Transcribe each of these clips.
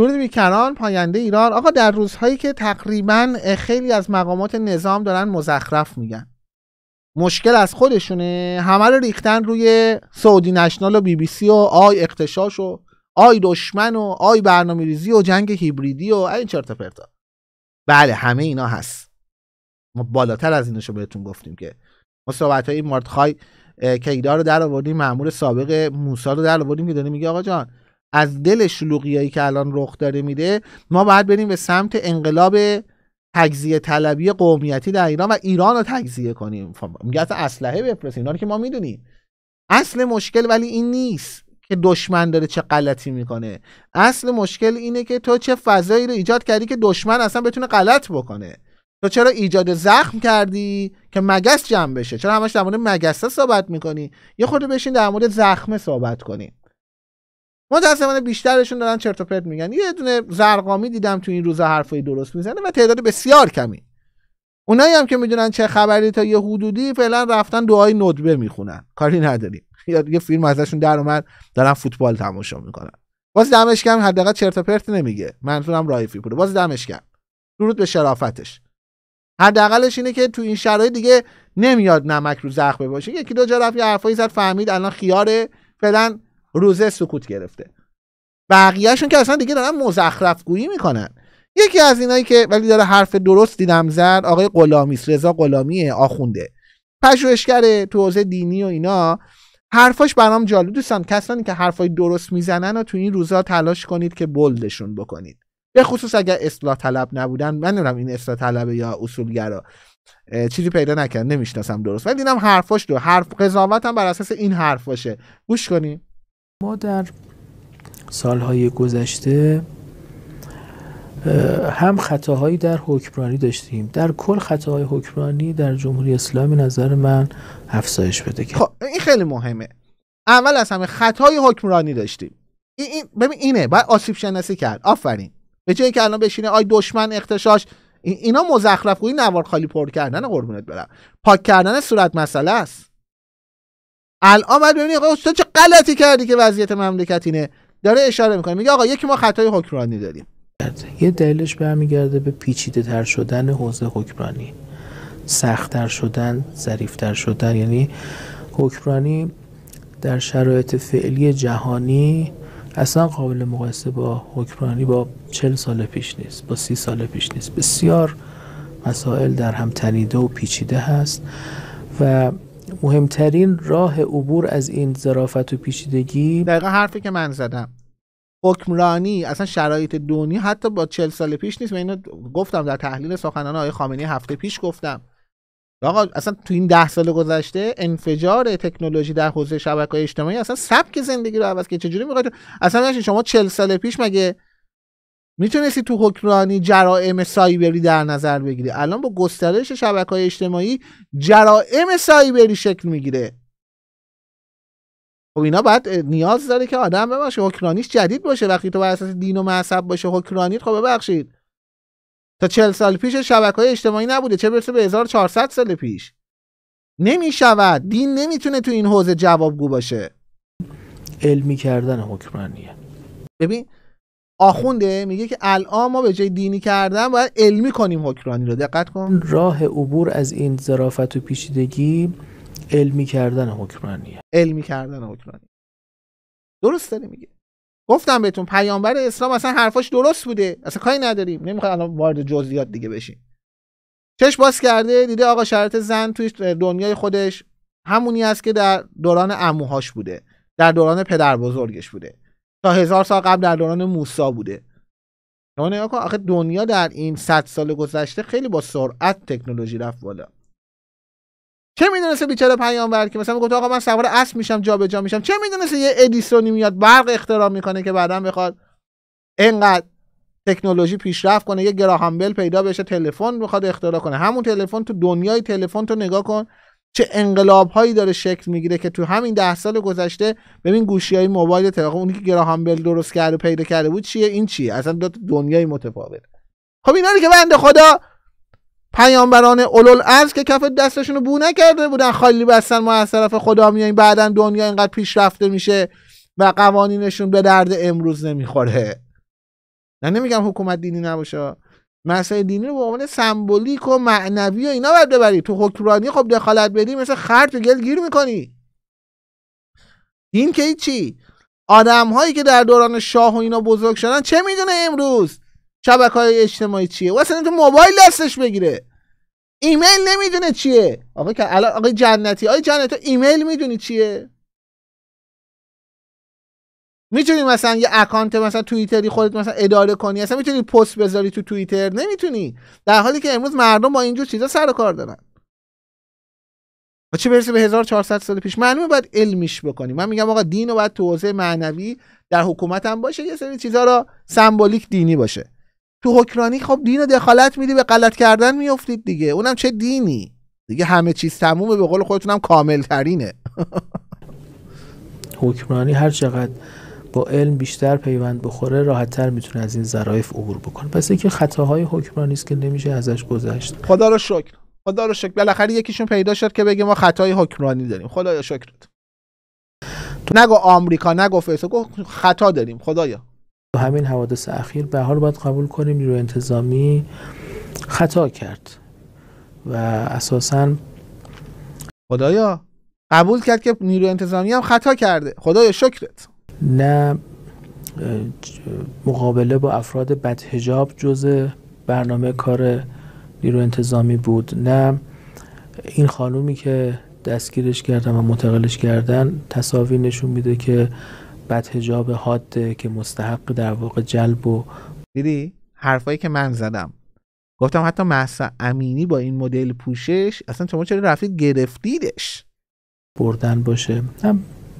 درود بیکران پاینده ایران آقا در روزهایی که تقریبا خیلی از مقامات نظام دارن مزخرف میگن مشکل از خودشونه همه رو ریختن روی سعودی نشنال و بی بی سی و آی اقتشاش و آی دشمن و آی برنامه ریزی و جنگ هیبریدی و این چرت پرتا بله همه اینا هست ما بالاتر از اینشو بهتون گفتیم که ما صحبت های ماردخای ایدار رو در آوردیم سابق موسا رو در آوردیم که میگه آقا جان از دل شلوغیایی که الان رخ داره میده ما باید بریم به سمت انقلاب تجزیه طلبی قومیتی در ایران و ایران رو تجزیه کنیم خب، میگه اصلا اسلحه بفرستیم اینا که ما میدونیم اصل مشکل ولی این نیست که دشمن داره چه غلطی میکنه اصل مشکل اینه که تو چه فضایی رو ایجاد کردی که دشمن اصلا بتونه غلط بکنه تو چرا ایجاد زخم کردی که مگس جمع بشه چرا همش در مورد صحبت میکنی یه بشین در مورد زخم صحبت کنی متاسفانه بیشترشون دارن چرت و پرت میگن یه دونه زرقامی دیدم تو این روزا حرفای درست میزنه و تعداد بسیار کمی اونایی هم که میدونن چه خبری تا یه حدودی فعلا رفتن دعای ندبه میخونن کاری نداریم یا یه فیلم ازشون در اومد دارن فوتبال تماشا میکنن باز دمش کم حداقل چرت و پرت نمیگه منظورم رایفی بود. باز دمش کم درود به شرافتش حداقلش اینه که تو این شرایط دیگه نمیاد نمک رو زخم باشه یکی دو جا رفت یه حرفایی زد فهمید الان خیاره فعلا روزه سکوت گرفته بقیهشون که اصلا دیگه دارن مزخرف گویی میکنن یکی از اینایی که ولی داره حرف درست دیدم زد آقای غلامی رضا غلامی آخونده پژوهشگر تو حوزه دینی و اینا حرفاش برام جالب دوستان کسانی که حرفای درست میزنن و تو این روزها تلاش کنید که بلدشون بکنید به خصوص اگر اصلاح طلب نبودن من نمیدونم این اصلاح طلب یا اصولگرا چیزی پیدا نکرد نمیشناسم درست ولی دیدم حرفاش دو حرف قضاوتم بر اساس این حرفاشه گوش کنیم ما در سالهای گذشته هم خطاهایی در حکمرانی داشتیم در کل خطاهای حکمرانی در جمهوری اسلامی نظر من افزایش بده خب این خیلی مهمه اول از همه خطای حکمرانی داشتیم این ببین اینه باید آسیب شناسی کرد آفرین به جایی که الان بشینه آی دشمن اختشاش اینا مزخرف گویی نوار خالی پر کردن قربونت برم پاک کردن صورت مسئله است الان باید ببینید آقا استاد چه غلطی کردی که وضعیت مملکت اینه داره اشاره میکنه میگه آقا یکی ما خطای حکمرانی داریم یه دلیلش برمیگرده به پیچیده تر شدن حوزه حکمرانی سختتر شدن ظریفتر شدن یعنی حکمرانی در شرایط فعلی جهانی اصلا قابل مقایسه با حکمرانی با چل سال پیش نیست با سی سال پیش نیست بسیار مسائل در هم تنیده و پیچیده هست و مهمترین راه عبور از این ظرافت و پیچیدگی دقیقا حرفی که من زدم حکمرانی اصلا شرایط دنیا حتی با چل سال پیش نیست من اینو گفتم در تحلیل سخنان آقای خامنه‌ای هفته پیش گفتم آقا اصلا تو این ده سال گذشته انفجار تکنولوژی در حوزه شبکه اجتماعی اصلا سبک زندگی رو عوض که چجوری میخواید اصلا شما چل سال پیش مگه میتونستی تو حکمرانی جرائم سایبری در نظر بگیری الان با گسترش شبکه های اجتماعی جرائم سایبری شکل میگیره خب اینا باید نیاز داره که آدم بباشه حکمرانیش جدید باشه وقتی تو بر اساس دین و مذهب باشه حکمرانیت خب ببخشید تا چل سال پیش شبکه های اجتماعی نبوده چه برسه به 1400 سال پیش نمیشود دین نمیتونه تو این حوزه جوابگو باشه علمی کردن حکمرانیه ببین آخونده میگه که الان ما به جای دینی کردن باید علمی کنیم حکمرانی رو دقت کن راه عبور از این ظرافت و پیچیدگی علمی کردن حکمرانیه علمی کردن حکمرانی درست داره میگه گفتم بهتون پیامبر اسلام اصلا حرفاش درست بوده اصلا کاری نداریم نمیخواد الان وارد جزئیات دیگه بشیم چش باز کرده دیده آقا شرط زن توی دنیای خودش همونی است که در دوران اموهاش بوده در دوران پدر بزرگش بوده تا هزار سال قبل در دوران موسا بوده شما نگاه کن آخه دنیا در این صد سال گذشته خیلی با سرعت تکنولوژی رفت بالا چه میدونسته بیچاره پیامبر که مثلا گفت آقا من سوار اسب میشم جابجا میشم چه میدونسته یه ادیسونی میاد برق اختراع میکنه که بعدا بخواد انقدر تکنولوژی پیشرفت کنه یه گراهامبل پیدا بشه تلفن بخواد اختراع کنه همون تلفن تو دنیای تلفن تو نگاه کن چه انقلاب هایی داره شکل میگیره که تو همین ده سال گذشته ببین گوشی های موبایل تلفن اونی که گراهام بل درست کرده پیدا کرده بود چیه این چیه اصلا دو دنیای متفاوت خب اینا که بنده خدا پیامبران اولول ارز که کف دستشون رو بو نکرده بودن خالی بستن ما از طرف خدا میایم بعدا دنیا اینقدر پیشرفته میشه و قوانینشون به درد امروز نمیخوره نه نمیگم حکومت دینی نباشه مسئله دینی رو به عنوان سمبولیک و معنوی و اینا باید ببری تو حکمرانی خب دخالت بدی مثل خر تو گل گیر میکنی دین که چی آدم هایی که در دوران شاه و اینا بزرگ شدن چه میدونه امروز شبکه های اجتماعی چیه واسه تو موبایل دستش بگیره ایمیل نمیدونه چیه آقا که آقا جنتی آقا جنتی ایمیل میدونی چیه میتونی مثلا یه اکانت مثلا توییتری خودت مثلا اداره کنی اصلا میتونی پست بذاری تو توییتر نمیتونی در حالی که امروز مردم با اینجور چیزا سر و کار دارن و چه برسه به 1400 سال پیش معلومه باید علمیش بکنی من میگم آقا دین و باید تو معنوی در حکومت هم باشه یه سری چیزا را سمبولیک دینی باشه تو حکرانی خب دین رو دخالت میدی به غلط کردن میافتید دیگه اونم چه دینی دیگه همه چیز تمومه به قول خودتونم کامل ترینه حکمرانی هر چقدر با علم بیشتر پیوند بخوره راحتتر میتونه از این ظرایف عبور بکنه پس اینکه خطاهای حکمرانی است که نمیشه ازش گذشت خدا رو شکر خدا رو شکر بالاخره یکیشون پیدا شد که بگه ما خطای حکمرانی داریم خدایا شکرت نگو آمریکا نگو فیسبوک خطا داریم خدایا تو همین حوادث اخیر به حال باید قبول کنیم نیروی انتظامی خطا کرد و اساسا خدایا قبول کرد که نیروی انتظامی هم خطا کرده خدایا شکرت نه مقابله با افراد بدهجاب جز برنامه کار نیرو انتظامی بود نه این خانومی که دستگیرش کردن و منتقلش کردن تصاویر نشون میده که بدهجاب حاده که مستحق در واقع جلب و دیدی حرفایی که من زدم گفتم حتی محسا امینی با این مدل پوشش اصلا شما چرا رفتید گرفتیدش بردن باشه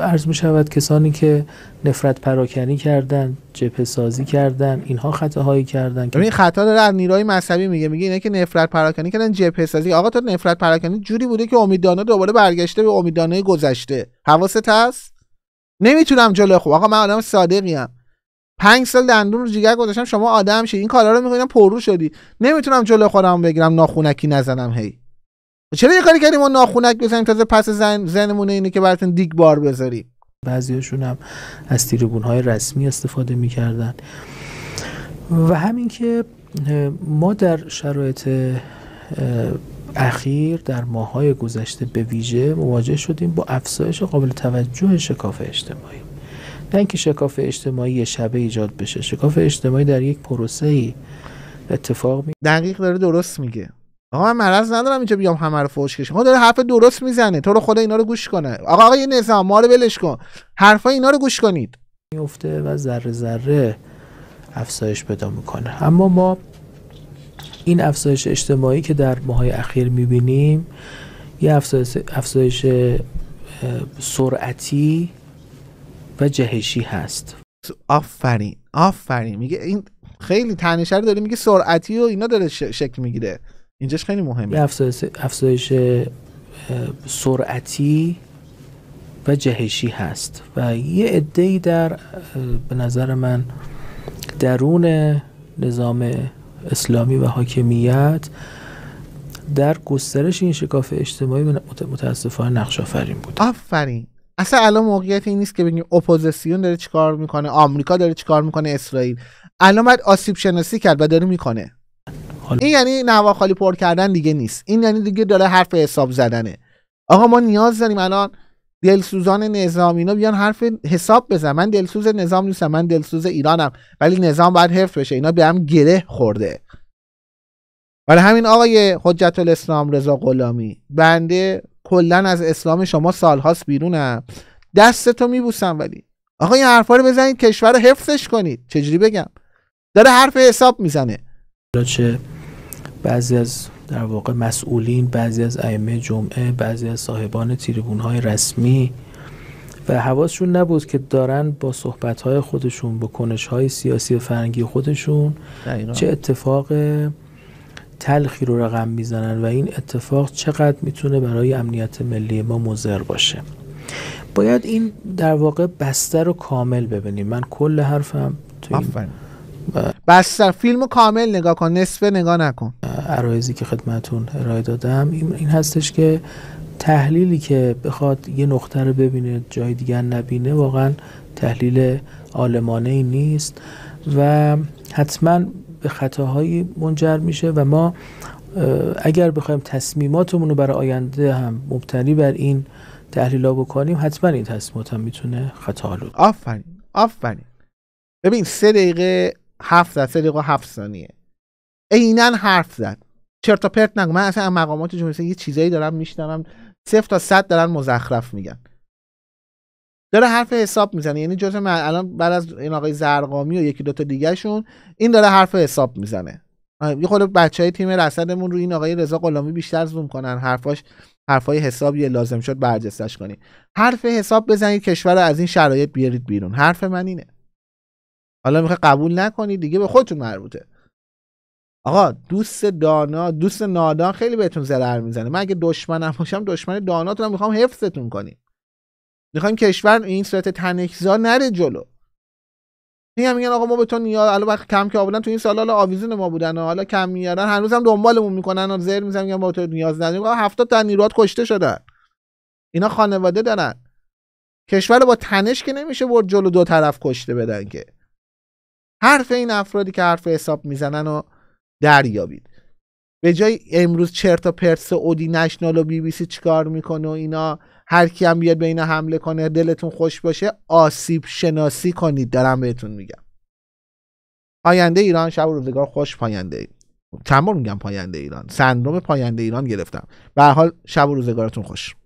عرض می شود کسانی که نفرت پراکنی کردن جبهه سازی کردن اینها خطاهایی کردن این خطا داره از نیروهای مذهبی میگه میگه اینا که نفرت پراکنی کردن جبهه سازی آقا تو نفرت پراکنی جوری بوده که امیدانه دوباره برگشته به امیدانه گذشته حواست هست نمیتونم جلو خوب آقا من آدم ام پنج سال دندون رو جگر گذاشتم شما آدم شی این کارا رو میکنم پررو شدی نمیتونم جلو خودم بگیرم ناخونکی نزنم هی چرا یه کاری کردیم ما ناخونک بزنیم تازه پس زن زنمونه اینه که براتون دیگ بار بذاریم بعضیاشون هم از تریبون های رسمی استفاده میکردن و همین که ما در شرایط اخیر در ماهای گذشته به ویژه مواجه شدیم با افزایش قابل توجه شکاف اجتماعی نه اینکه شکاف اجتماعی یه شبه ایجاد بشه شکاف اجتماعی در یک پروسه ای اتفاق می دقیق داره درست میگه آقا من مرض ندارم اینجا بیام همه رو فوش کشم ما داره حرف درست میزنه تو رو خدا اینا رو گوش کنه آقا آقا یه نظام ما رو بلش کن حرفا اینا رو گوش کنید میفته و ذره ذره افزایش پیدا میکنه اما ما این افزایش اجتماعی که در ماهای اخیر میبینیم یه افزایش, سرعتی و جهشی هست آفرین آفرین میگه این خیلی تنشر داره میگه سرعتی و اینا داره شکل میگیره اینجاش خیلی مهمه افزایش, افزایش سرعتی و جهشی هست و یه عده در به نظر من درون نظام اسلامی و حاکمیت در گسترش این شکاف اجتماعی متاسفانه نقش آفرین بود آفرین اصلا الان موقعیت این نیست که بگیم اپوزیسیون داره چیکار میکنه آمریکا داره چیکار میکنه اسرائیل الان باید آسیب شناسی کرد و داره میکنه این یعنی نوا خالی پر کردن دیگه نیست این یعنی دیگه داره حرف حساب زدنه آقا ما نیاز داریم الان دلسوزان نظام اینا بیان حرف حساب بزن من دلسوز نظام نیستم من دلسوز ایرانم ولی نظام باید حفظ بشه اینا به هم گره خورده ولی همین آقای حجت الاسلام رضا غلامی بنده کلا از اسلام شما سالهاست بیرونم دستتو میبوسم ولی آقا این حرفا رو بزنید کشور رو حفظش کنید چجوری بگم داره حرف حساب میزنه چه بعضی از در واقع مسئولین بعضی از ائمه جمعه بعضی از صاحبان تیریبون های رسمی و حواسشون نبود که دارن با صحبت های خودشون با کنش های سیاسی و فرنگی خودشون چه اتفاق تلخی رو رقم میزنن و این اتفاق چقدر میتونه برای امنیت ملی ما مضر باشه باید این در واقع بسته رو کامل ببینیم من کل حرفم تو این بستر فیلم کامل نگاه کن نصف نگاه نکن عرایزی که خدمتون ارائه دادم این هستش که تحلیلی که بخواد یه نقطه رو ببینه جای دیگر نبینه واقعا تحلیل آلمانه ای نیست و حتما به خطاهایی منجر میشه و ما اگر بخوایم تصمیماتمون رو برای آینده هم مبتنی بر این تحلیل ها بکنیم حتما این تصمیمات هم میتونه خطا آفرین آفرین ببین سه دقیقه هفت زد دقیقه هفت ثانیه عینا حرف زد چرت و پرت نگو من اصلا مقامات جمهوری یه چیزایی دارم میشنوم صفر تا صد دارن مزخرف میگن داره حرف حساب میزنه یعنی جز من الان بعد از این آقای زرقامی و یکی دوتا دیگه شون این داره حرف حساب میزنه یه خود بچه های تیم رصدمون رو این آقای رضا غلامی بیشتر زوم کنن حرفاش حرفای حسابی لازم شد برجستش کنی. حرف حساب بزنید کشور رو از این شرایط بیارید بیرون حرف من اینه حالا میخوای قبول نکنی دیگه به خودتون مربوطه آقا دوست دانا دوست نادان خیلی بهتون ضرر میزنه من اگه دشمنم باشم دشمن داناتون هم میخوام حفظتون کنیم میخوایم کشور این صورت تنکزا نره جلو میگم میگن آقا ما به تو نیا حالا وقت کم که آوردن تو این سال حالا آویزون ما بودن حالا کم میارن هنوز هم دنبالمون میکنن و زر میزنن میگن ما تو نیاز نداریم آقا 70 تا نیروات کشته شدن اینا خانواده دارن کشور با تنش که نمیشه برد جلو دو طرف کشته بدن که حرف این افرادی که حرف حساب میزنن و دریابید به جای امروز چرتا تا پرس اودی نشنال و بی بی سی چیکار میکنه و اینا هر کی هم بیاد به اینا حمله کنه دلتون خوش باشه آسیب شناسی کنید دارم بهتون میگم پاینده ایران شب و روزگار خوش پاینده ای. میگم پاینده ایران سندروم پاینده ایران گرفتم به حال شب و روزگارتون خوش